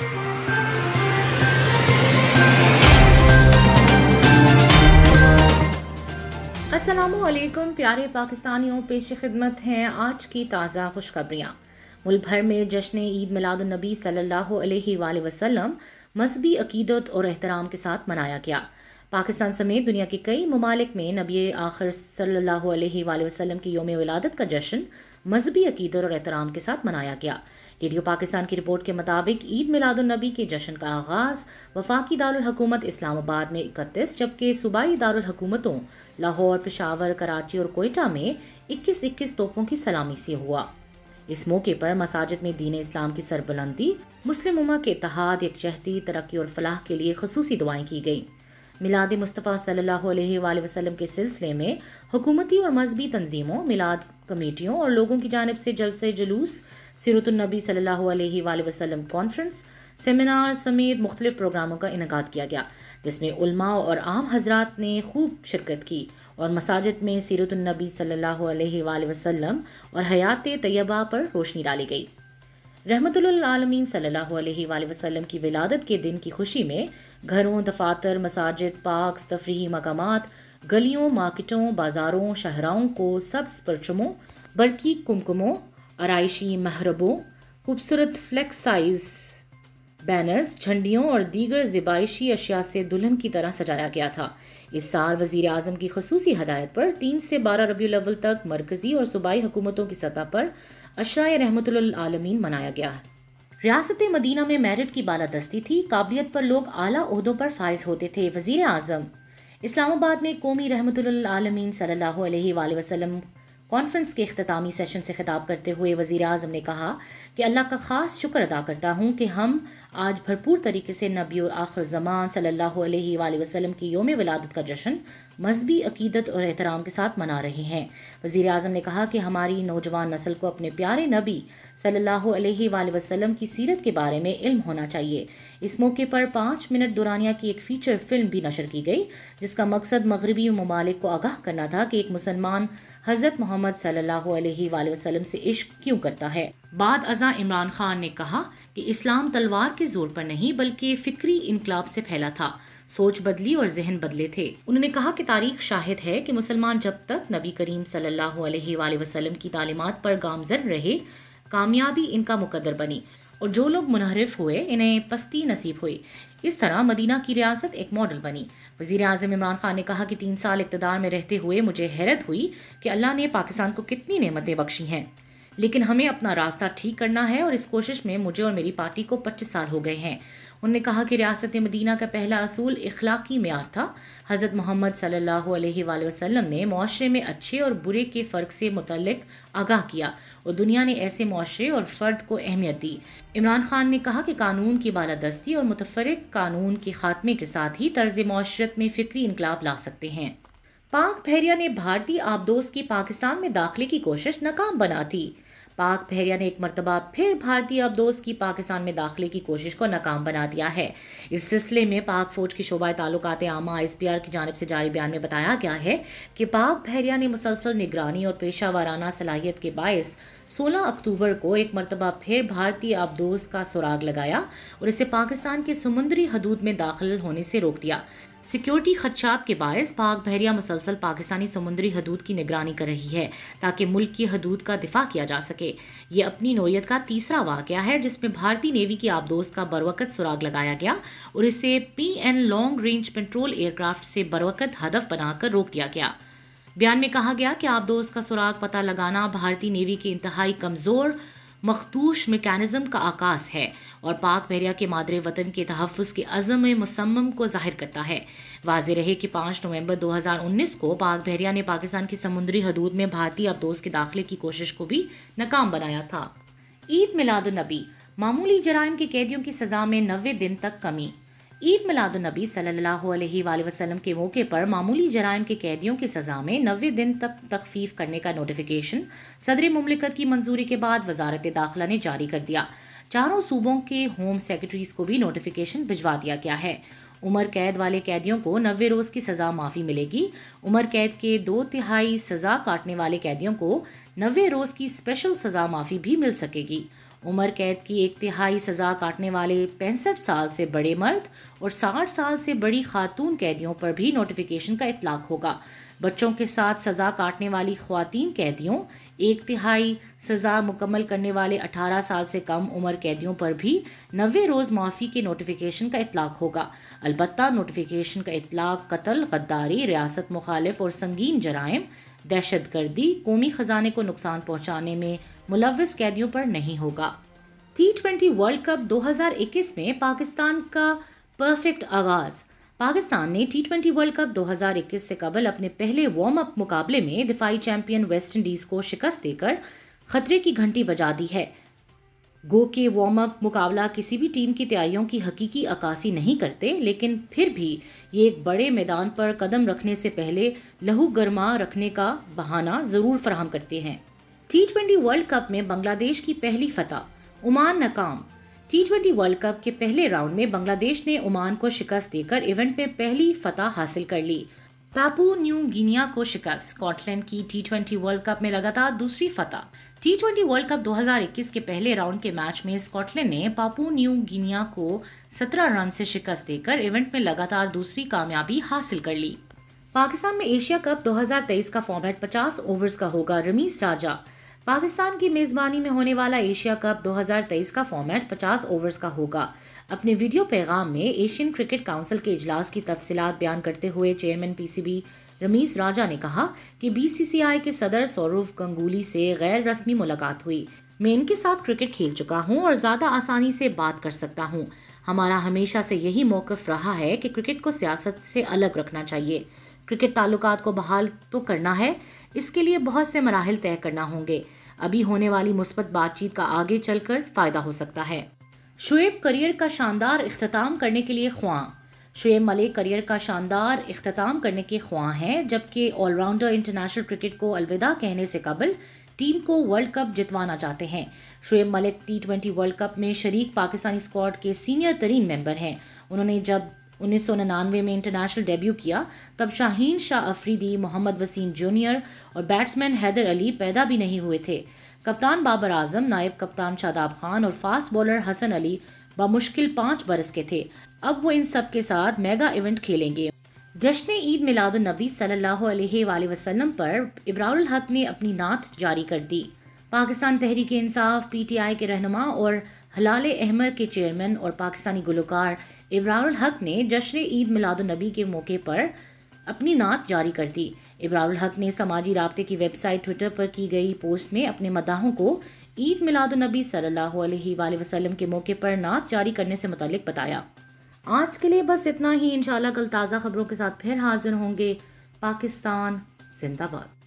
असलम प्यारे पाकिस्तानियों पेश खिदमत हैं आज की ताज़ा खुशखबरियाँ मुल्क भर में जश्न ईद मिलादुलनबी सल्ला अलैहि मजहबी अकीदत और एहतराम के साथ मनाया गया पाकिस्तान समेत दुनिया के कई ममालिक में नबी आखिर सल्ला अलैहि की योम विलादत का जश्न मजहबी अकीदत और एहतराम के साथ मनाया गया रेडियो पाकिस्तान की रिपोर्ट के मुताबिक ईद मिलादुलनबी के जश्न का आगाज़ वफाकी दारकूमत इस्लामाबाद में इकतीस जबकि सूबाई दारकूमतों लाहौर पेशावर कराची और कोयटा में इक्कीस इक्कीस तोपों की सलामी से हुआ इस मौके पर मसाजिद में दीन इस्लाम की सरबुलंदी मुस्लिम उमा के इतिहाद यकजहती तरक्की और फलाह के लिए खसूसी दुआएं की गईं मिलाद मुस्तफ़ा सल्लल्लाहु अलैहि वसल्लम के सिलसिले में हुकूमती और मजहबी तंजीमों मिलाद कमेटियों और लोगों की जानब से जलसे जुलूस सिरतुलनबी सल्लल्लाहु अलैहि वसल्लम कॉन्फ्रेंस सेमिनार समेत मुख्तलिफ प्रोग्रामों का इनका किया गया जिसमें उलमा और आम हजरात ने खूब शिरकत की और मसाजिद में सीरतुलनबी सल्ला अलैहि और हयात तैयबा पर रोशनी डाली गई रहमतुल्लामीन सल्लल्लाहु वसल्लम की विलादत के दिन की खुशी में घरों दफातर मसाजिद पार्कस तफरी मकाम गलियों मार्केटों बाज़ारों शहराओं को सब्स परचमों बरकी कुमकुमों आरइशी महरबों खूबसूरत फ्लैक्स साइज बैनर्स झंडियों और दीगर ज़बाइशी अशिया से दुल्हन की तरह सजाया गया था इस साल वजीर अजम की खसूसी हदायत पर तीन से बारह रबी अवल तक मरकज़ी और सूबाई हुकूमतों की सतह पर अशाय आलमीन मनाया गया है रियासत मदीना में मेरिट की बालादस्ती थी काबिलियत पर लोग आला अहदों पर फायज होते थे वजीर अजम इस्लामाबाद में कौमी रहमतमीन सल्ला वसलम कॉन्फ्रेंस के अख्तामी सेशन से खिताब करते हुए वज़ी अजम ने कहा कि अल्लाह का ख़ास शुक्र अदा करता हूँ कि हम आज भरपूर तरीके से नबी और आखिर ज़मान सल्ला वसलम की योम विलादत का जश्न मजहबी अकीदत और एहतराम के साथ मना रहे हैं वज़ी अजम ने कहा कि हमारी नौजवान नस्ल को अपने प्यारे नबी सल्ला वसलम की सीरत के बारे में इल्म होना चाहिए इस मौके पर पाँच मिनट दुरानिया की एक फ़ीचर फिल्म भी नशर की गई जिसका मकसद मगरबी ममालिक को आगाह करना था कि एक मुसलमान हज़रत मोहम्मद मोहम्मद सल्लल्लाहु अलैहि वसल्लम से इश्क क्यों करता है बाद अजा इमरान खान ने कहा कि इस्लाम तलवार के जोर पर नहीं बल्कि फिक्री इनकलाब से फैला था सोच बदली और जहन बदले थे उन्होंने कहा कि तारीख शाहिद है कि मुसलमान जब तक नबी करीम सल्लल्लाहु अलैहि वसल्लम की तालीमत पर गामजन रहे कामयाबी इनका मुकदर बनी और जो लोग मुनहरफ हुए इन्हें पस्ती नसीब हुई इस तरह मदीना की रियासत एक मॉडल बनी वजीर अजम इमरान खान ने कहा कि तीन साल इकतदार में रहते हुए मुझे हैरत हुई कि अल्लाह ने पाकिस्तान को कितनी नमतें बख्शी हैं लेकिन हमें अपना रास्ता ठीक करना है और इस कोशिश में मुझे और मेरी पार्टी को पच्चीस साल हो गए हैं उन्होंने कहा कि रियासत मदीना का पहला असूल इखलाकी मैार था हज़रत मोहम्मद सल्ला वसम ने माशरे में अच्छे और बुरे के फ़र्क से मुतलक आगाह किया और दुनिया ने ऐसे माशरे और फ़र्द को अहमियत दी इमरान खान ने कहा कि कानून की बालादस्ती और मुतफरक कानून के खात्मे के साथ ही तर्ज माशरत में फ़िक्री इनकलाब ला सकते हैं पाक बहरिया ने भारतीय आबदोस की पाकिस्तान में दाखिले की कोशिश नाकाम बना दी पाक बहरिया ने एक मरतबा फिर भारतीय अबदोज की पाकिस्तान में दाखिले की कोशिश को नाकाम बना दिया है इस सिलसिले में पाक फौज की शोबा ताल्लुकात आमा एस पी आर की जानब से जारी बयान में बताया गया है कि पाक बहरिया ने मुसलसल निगरानी और पेशा वाराना सलाहियत के बायस 16 अक्टूबर को एक मरतबा फिर भारतीय आबदोज का सुराग लगाया और इसे पाकिस्तान के समुद्री हदूद में दाखिल होने से रोक दिया सिक्योरिटी खदशात के बायस पाक बहरिया मुसलसल पाकिस्तानी समुद्री हदूद की निगरानी कर रही है ताकि मुल्क की हदूद का दिफा किया जा सके ये अपनी नोयत का तीसरा वाक़ है जिसमें भारतीय नेवी की आबदोज का बरवकत सुराग लगाया गया और इसे P N long range patrol aircraft से बरवकत हदफ बनाकर रोक दिया गया बयान में कहा गया कि आबदोज का सुराग पता लगाना भारतीय नेवी के इंतहाई कमज़ोर मखदूश मेकानिज़म का आकाश है और पाक बहरिया के मादरे वतन के तहफ़ के अज़म मुसम को ज़ाहिर करता है वाज रहे कि पाँच नवंबर 2019 को पाक बहरिया ने पाकिस्तान की समुद्री हदूद में भारतीय अबदोज के दाखिले की कोशिश को भी नाकाम बनाया था ईद मिलादुलनबी मामूली जराइम के कैदियों की सज़ा में नबे दिन तक कमी ईद मिलादुलनबी सल्लल्लाहु अलैहि वसल्लम के मौके पर मामूली जराइम के कैदियों की सज़ा में नबे दिन तक तकफीफ करने का नोटिफिकेशन सदर ममलिकत की मंजूरी के बाद वजारत दाखिला ने जारी कर दिया चारों सूबों के होम सेक्रेटरीज को भी नोटिफिकेशन भिजवा दिया गया है उमर कैद वाले कैदियों को नबे रोज़ की सज़ा माफ़ी मिलेगी उमर कैद के दो तिहाई सज़ा काटने वाले कैदियों को नबे रोज़ की स्पेशल सज़ा माफ़ी भी मिल सकेगी उम्र कैद की एक तिहाई सज़ा काटने वाले पैंसठ साल से बड़े मर्द और साठ साल से बड़ी खातून कैदियों पर भी नोटिफिकेशन का इतलाक होगा बच्चों के साथ सज़ा काटने वाली खातन कैदियों एक तिहाई सज़ा मुकम्मल करने वाले 18 साल से कम उम्र कैदियों पर भी नबे रोज़ माफ़ी के नोटिफिकेशन का इतलाक होगा अलबत् नोटिफिकेशन का इतलाक कत्ल गद्दारी रियासत मुखालफ और संगीन जराइम दहशत गर्दी कौमी ख़जाने को नुकसान पहुँचाने में मुलविस कैदियों पर नहीं होगा टी ट्वेंटी वर्ल्ड कप 2021 में पाकिस्तान का परफेक्ट आगाज़ पाकिस्तान ने टी ट्वेंटी वर्ल्ड कप 2021 से कबल अपने पहले वार्म अप मुकाबले में दिफाई चैंपियन वेस्ट इंडीज़ को शिकस्त देकर खतरे की घंटी बजा दी है गो के वार्म अप मुकाबला किसी भी टीम की तैयारियों की हकीकी अक्सी नहीं करते लेकिन फिर भी ये एक बड़े मैदान पर कदम रखने से पहले लहू गर्मा रखने का बहाना ज़रूर फराहम करते हैं टी ट्वेंटी वर्ल्ड कप में बांग्लादेश की पहली फतह उमान नाकाम टी ट्वेंटी वर्ल्ड कप के पहले राउंड में बांग्लादेश ने उमान को शिकस्त देकर इवेंट में पहली फतह हासिल कर ली पापू न्यू गिनिया को शिकस्त स्कॉटलैंड की टी ट्वेंटी वर्ल्ड कप में लगातार दूसरी फतह टी ट्वेंटी वर्ल्ड कप 2021 के पहले राउंड के मैच में स्कॉटलैंड ने पापू न्यू गिनिया को 17 रन से शिकस्त देकर इवेंट में लगातार दूसरी कामयाबी हासिल कर ली पाकिस्तान में एशिया कप 2023 का फॉर्मेट 50 ओवर्स का होगा रमीज राजा पाकिस्तान की मेज़बानी में होने वाला एशिया कप 2023 का फॉर्मेट 50 ओवर्स का होगा अपने वीडियो पैगाम में एशियन क्रिकेट काउंसिल के इजलास की तफसीत बयान करते हुए चेयरमैन पीसीबी रमीज राजा ने कहा कि बीसीसीआई के सदर सौरव गंगुली से गैर रस्मी मुलाकात हुई मैं इनके साथ क्रिकेट खेल चुका हूं और ज़्यादा आसानी से बात कर सकता हूं। हमारा हमेशा से यही मौकफ रहा है कि क्रिकेट को सियासत से अलग रखना चाहिए क्रिकेट ताल्लुकात को बहाल तो करना है इसके लिए बहुत से मराहल तय करना होंगे अभी होने वाली मुस्बत बातचीत का आगे चलकर फ़ायदा हो सकता है शुएब करियर का शानदार अख्ताम करने के लिए ख्वाह शुएब मलिक करियर का शानदार अख्ताम करने के ख्वाह हैं जबकि ऑलराउंडर इंटरनेशनल क्रिकेट को अलविदा कहने से कबल टीम को वर्ल्ड कप जितवाना चाहते हैं Shoaib Malik T twenty world cup में शरीक पाकिस्तानी स्क्वाड के सीनियर तरीन मेंबर हैं उन्होंने जब उन्नीस में इंटरनेशनल डेब्यू किया तब शाहीन शाह अफरीदी मोहम्मद वसीम जूनियर और बैट्समैन हैदर अली पैदा भी नहीं हुए थे कप्तान बाबर आजम नायब कप्तान शादाब खान और फास्ट बॉलर हसन अली बामुश्किल पाँच बरस के थे अब वो इन सब के साथ मेगा इवेंट खेलेंगे जश्न ईद मिलादुलनबी सल्लल्लाहु अलैहि वसल्लम पर इब्राउल हक ने अपनी नात जारी कर दी पाकिस्तान तहरीक इंसाफ पीटीआई के रहनुमा और हलाल अहमर के चेयरमैन और पाकिस्तानी गुलकार इब्रारुल हक ने जश्न ईद मिलादुलनबी के मौके पर अपनी नात जारी कर दी इब्रारुल हक ने समाजी रबते की वेबसाइट ट्विटर पर की गई पोस्ट में अपने मदाहों को ईद मिलादुलनबी सल्ला वसलम के मौके पर नात जारी करने से मतलब बताया आज के लिए बस इतना ही इनशाला कल ताज़ा खबरों के साथ फिर हाजिर होंगे पाकिस्तान जिंदाबाद